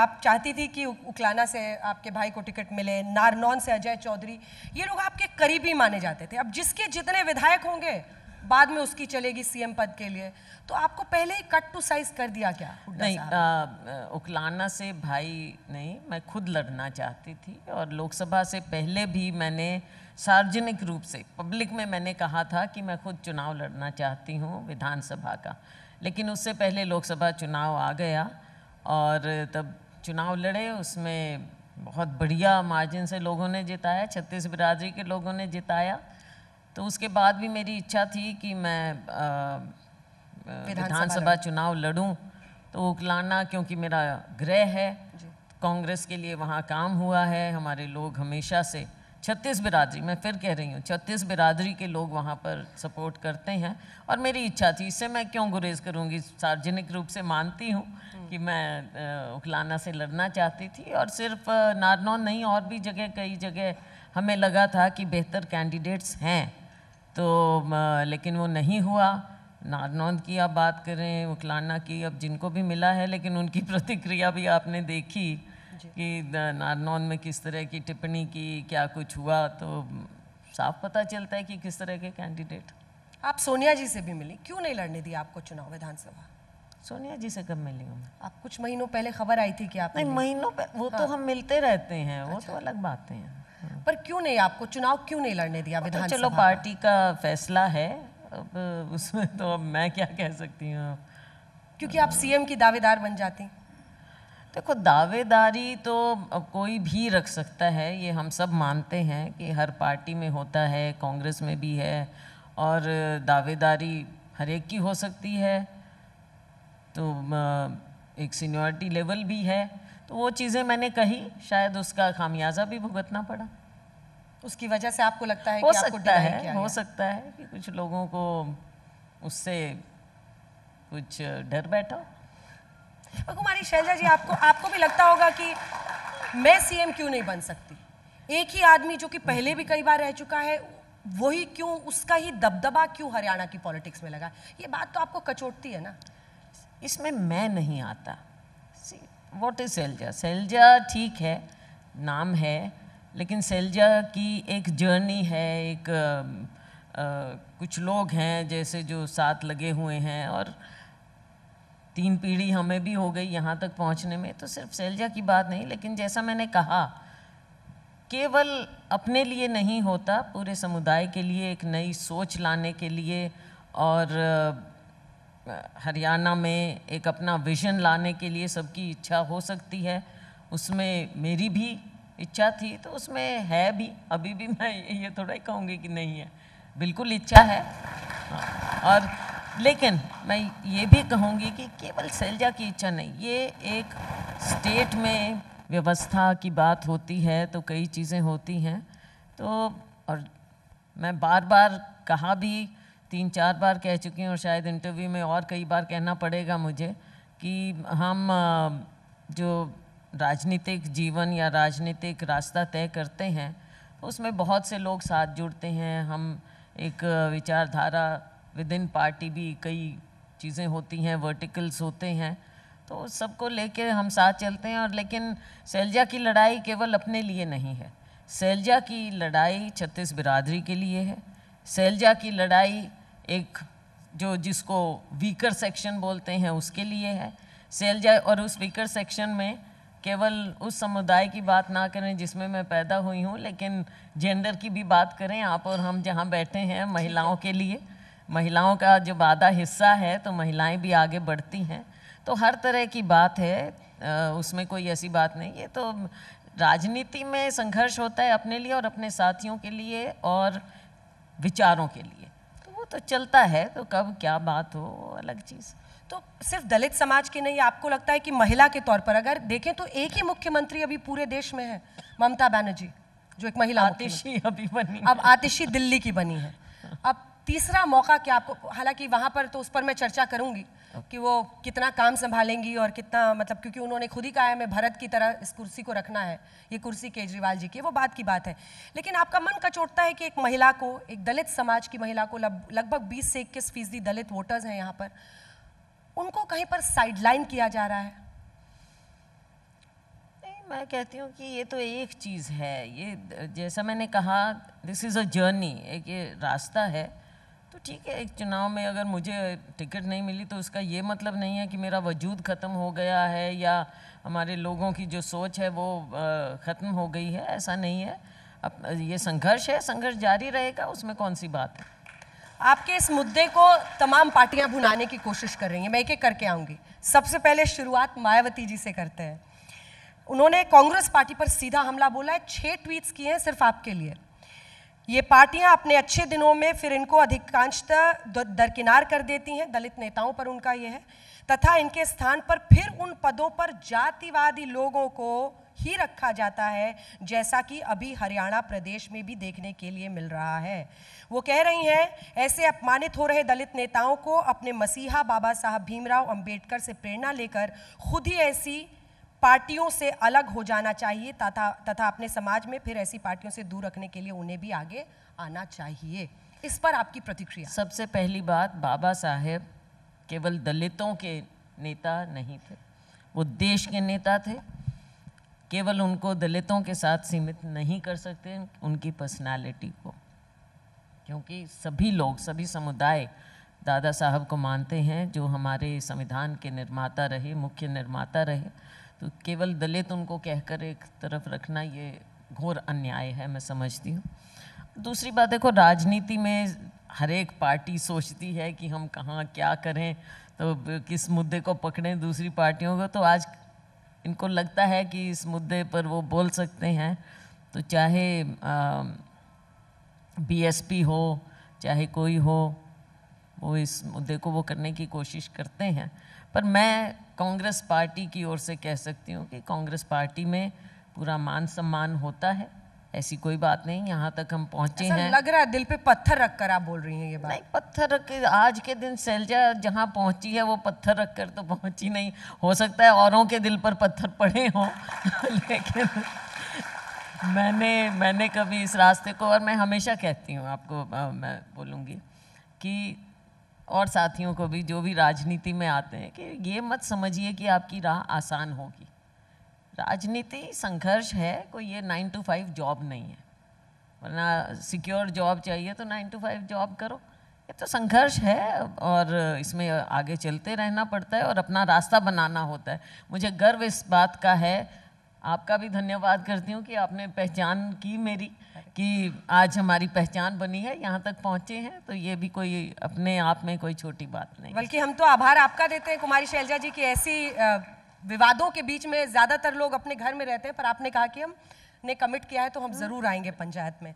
आप चाहती थी कि उकलाना से आपके भाई को टिकट मिले नारनौन से अजय चौधरी ये लोग आपके करीबी माने जाते थे अब जिसके जितने विधायक होंगे बाद में उसकी चलेगी सीएम पद के लिए तो आपको पहले ही कट टू साइज कर दिया क्या नहीं आ, उकलाना से भाई नहीं मैं खुद लड़ना चाहती थी और लोकसभा से पहले भी मैंने सार्वजनिक रूप से पब्लिक में मैंने कहा था कि मैं खुद चुनाव लड़ना चाहती हूँ विधानसभा का लेकिन उससे पहले लोकसभा चुनाव आ गया और तब चुनाव लड़े उसमें बहुत बढ़िया मार्जिन से लोगों ने जिताया छत्तीस बिरादरी के लोगों ने जिताया तो उसके बाद भी मेरी इच्छा थी कि मैं विधानसभा चुनाव लड़ूं तो उकलाना क्योंकि मेरा गृह है कांग्रेस के लिए वहाँ काम हुआ है हमारे लोग हमेशा से छत्तीस बिरादरी मैं फिर कह रही हूँ छत्तीस बिरादरी के लोग वहाँ पर सपोर्ट करते हैं और मेरी इच्छा थी इससे मैं क्यों गुरेज करूँगी सार्वजनिक रूप से मानती हूँ हम्म। कि मैं उखलाना से लड़ना चाहती थी और सिर्फ नारनौन नहीं और भी जगह कई जगह हमें लगा था कि बेहतर कैंडिडेट्स हैं तो लेकिन वो नहीं हुआ नारनौंद की आप बात करें उखलाना की अब जिनको भी मिला है लेकिन उनकी प्रतिक्रिया भी आपने देखी कि नारनौन में किस तरह की टिप्पणी की क्या कुछ हुआ तो साफ पता चलता है कि किस तरह के कैंडिडेट आप सोनिया जी से भी मिली क्यों नहीं लड़ने दी आपको चुनाव विधानसभा सोनिया जी से कब मिली हूँ आप कुछ महीनों पहले खबर आई थी कि आप नहीं महीनों वो तो हाँ। तो हम मिलते रहते हैं अच्छा। वो तो अलग बातें हैं पर क्यों नहीं आपको चुनाव क्यों नहीं लड़ने दिया तो विधानसभा चलो पार्टी का फैसला है अब उसमें तो अब मैं क्या कह सकती हूँ क्योंकि आप सीएम की दावेदार बन जाती देखो दावेदारी तो कोई भी रख सकता है ये हम सब मानते हैं कि हर पार्टी में होता है कांग्रेस में भी है और दावेदारी हर एक की हो सकती है तो एक सीनियरिटी लेवल भी है तो वो चीज़ें मैंने कही शायद उसका खामियाजा भी भुगतना पड़ा उसकी वजह से आपको लगता है हो कि सकता आपको है हो सकता है कि कुछ लोगों को उससे कुछ डर बैठा कुमारी शैलजा जी आपको आपको भी लगता होगा कि मैं सीएम क्यों नहीं बन सकती एक ही आदमी जो कि पहले भी कई बार रह चुका है वही क्यों उसका ही दबदबा क्यों हरियाणा की पॉलिटिक्स में लगा ये बात तो आपको कचोटती है ना इसमें मैं नहीं आता वॉट इज सैलजा सैलजा ठीक है नाम है लेकिन सैलजा की एक जर्नी है एक आ, आ, कुछ लोग हैं जैसे जो साथ लगे हुए हैं और तीन पीढ़ी हमें भी हो गई यहाँ तक पहुँचने में तो सिर्फ सैलजा की बात नहीं लेकिन जैसा मैंने कहा केवल अपने लिए नहीं होता पूरे समुदाय के लिए एक नई सोच लाने के लिए और हरियाणा में एक अपना विजन लाने के लिए सबकी इच्छा हो सकती है उसमें मेरी भी इच्छा थी तो उसमें है भी अभी भी मैं ये थोड़ा ही कहूँगी कि नहीं है बिल्कुल इच्छा है हाँ, और लेकिन मैं ये भी कहूँगी कि केवल सैलजा की इच्छा नहीं ये एक स्टेट में व्यवस्था की बात होती है तो कई चीज़ें होती हैं तो और मैं बार बार कहा भी तीन चार बार कह चुकी हूँ और शायद इंटरव्यू में और कई बार कहना पड़ेगा मुझे कि हम जो राजनीतिक जीवन या राजनीतिक रास्ता तय करते हैं उसमें बहुत से लोग साथ जुड़ते हैं हम एक विचारधारा विद इन पार्टी भी कई चीज़ें होती हैं वर्टिकल्स होते हैं तो सबको लेके हम साथ चलते हैं और लेकिन सैलजा की लड़ाई केवल अपने लिए नहीं है सैलजा की लड़ाई छत्तीस बिरादरी के लिए है सैलजा की लड़ाई एक जो जिसको वीकर सेक्शन बोलते हैं उसके लिए है सैलजा और उस वीकर सेक्शन में केवल उस समुदाय की बात ना करें जिसमें मैं पैदा हुई हूँ लेकिन जेंडर की भी बात करें आप और हम जहाँ बैठे हैं महिलाओं के लिए महिलाओं का जो आधा हिस्सा है तो महिलाएं भी आगे बढ़ती हैं तो हर तरह की बात है उसमें कोई ऐसी बात नहीं है तो राजनीति में संघर्ष होता है अपने लिए और अपने साथियों के लिए और विचारों के लिए तो वो तो चलता है तो कब क्या बात हो अलग चीज़ तो सिर्फ दलित समाज की नहीं आपको लगता है कि महिला के तौर पर अगर देखें तो एक ही मुख्यमंत्री अभी पूरे देश में है ममता बनर्जी जो एक महिला आतिशी अभी बनी अब आतिशी दिल्ली की बनी है अब तीसरा मौका क्या आपको हालांकि वहां पर तो उस पर मैं चर्चा करूंगी कि वो कितना काम संभालेंगी और कितना मतलब क्योंकि उन्होंने खुद ही कहा है मैं भरत की तरह इस कुर्सी को रखना है ये कुर्सी केजरीवाल जी की वो बात की बात है लेकिन आपका मन कचोटता है कि एक महिला को एक दलित समाज की महिला को लगभग बीस से इक्कीस फीसदी दलित वोटर्स हैं यहाँ पर उनको कहीं पर साइडलाइन किया जा रहा है मैं कहती हूँ कि ये तो एक चीज़ है ये जैसा मैंने कहा दिस इज़ अ जर्नी एक ये रास्ता है ठीक है एक चुनाव में अगर मुझे टिकट नहीं मिली तो उसका ये मतलब नहीं है कि मेरा वजूद ख़त्म हो गया है या हमारे लोगों की जो सोच है वो ख़त्म हो गई है ऐसा नहीं है अब ये संघर्ष है संघर्ष जारी रहेगा उसमें कौन सी बात है आपके इस मुद्दे को तमाम पार्टियां भुनाने की कोशिश कर रही हैं मैं एक एक करके आऊँगी सबसे पहले शुरुआत मायावती जी से करते हैं उन्होंने कांग्रेस पार्टी पर सीधा हमला बोला है छः ट्वीट्स किए हैं सिर्फ आपके लिए ये पार्टियां अपने अच्छे दिनों में फिर इनको अधिकांशतः दरकिनार कर देती हैं दलित नेताओं पर उनका यह है तथा इनके स्थान पर फिर उन पदों पर जातिवादी लोगों को ही रखा जाता है जैसा कि अभी हरियाणा प्रदेश में भी देखने के लिए मिल रहा है वो कह रही हैं ऐसे अपमानित हो रहे दलित नेताओं को अपने मसीहा बाबा साहब भीमराव अंबेडकर से प्रेरणा लेकर खुद ही ऐसी पार्टियों से अलग हो जाना चाहिए तथा तथा अपने समाज में फिर ऐसी पार्टियों से दूर रखने के लिए उन्हें भी आगे आना चाहिए इस पर आपकी प्रतिक्रिया सबसे पहली बात बाबा साहेब केवल दलितों के नेता नहीं थे वो देश के नेता थे केवल उनको दलितों के साथ सीमित नहीं कर सकते उनकी पर्सनालिटी को क्योंकि सभी लोग सभी समुदाय दादा साहब को मानते हैं जो हमारे संविधान के निर्माता रहे मुख्य निर्माता रहे तो केवल दलित उनको कहकर एक तरफ रखना ये घोर अन्याय है मैं समझती हूँ दूसरी बात देखो राजनीति में हर एक पार्टी सोचती है कि हम कहाँ क्या करें तो किस मुद्दे को पकड़ें दूसरी पार्टियों को तो आज इनको लगता है कि इस मुद्दे पर वो बोल सकते हैं तो चाहे बीएसपी हो चाहे कोई हो वो इस मुद्दे को वो करने की कोशिश करते हैं पर मैं कांग्रेस पार्टी की ओर से कह सकती हूँ कि कांग्रेस पार्टी में पूरा मान सम्मान होता है ऐसी कोई बात नहीं यहाँ तक हम पहुँचे हैं लग रहा है दिल पे पत्थर रख कर आप बोल रही हैं ये बात नहीं पत्थर रख के आज के दिन सैलजा जहाँ पहुँची है वो पत्थर रख कर तो पहुँची नहीं हो सकता है औरों के दिल पर पत्थर पड़े हों लेकिन मैंने मैंने कभी इस रास्ते को और मैं हमेशा कहती हूँ आपको मैं बोलूँगी कि और साथियों को भी जो भी राजनीति में आते हैं कि ये मत समझिए कि आपकी राह आसान होगी राजनीति संघर्ष है कोई ये नाइन टू फाइव जॉब नहीं है वरना सिक्योर जॉब चाहिए तो नाइन टू फाइव जॉब करो ये तो संघर्ष है और इसमें आगे चलते रहना पड़ता है और अपना रास्ता बनाना होता है मुझे गर्व इस बात का है आपका भी धन्यवाद करती हूँ कि आपने पहचान की मेरी कि आज हमारी पहचान बनी है यहाँ तक पहुँचे हैं तो ये भी कोई अपने आप में कोई छोटी बात नहीं बल्कि हम तो आभार आपका देते हैं कुमारी शैलजा जी की ऐसी विवादों के बीच में ज़्यादातर लोग अपने घर में रहते हैं पर आपने कहा कि हम ने कमिट किया है तो हम ज़रूर आएंगे पंचायत में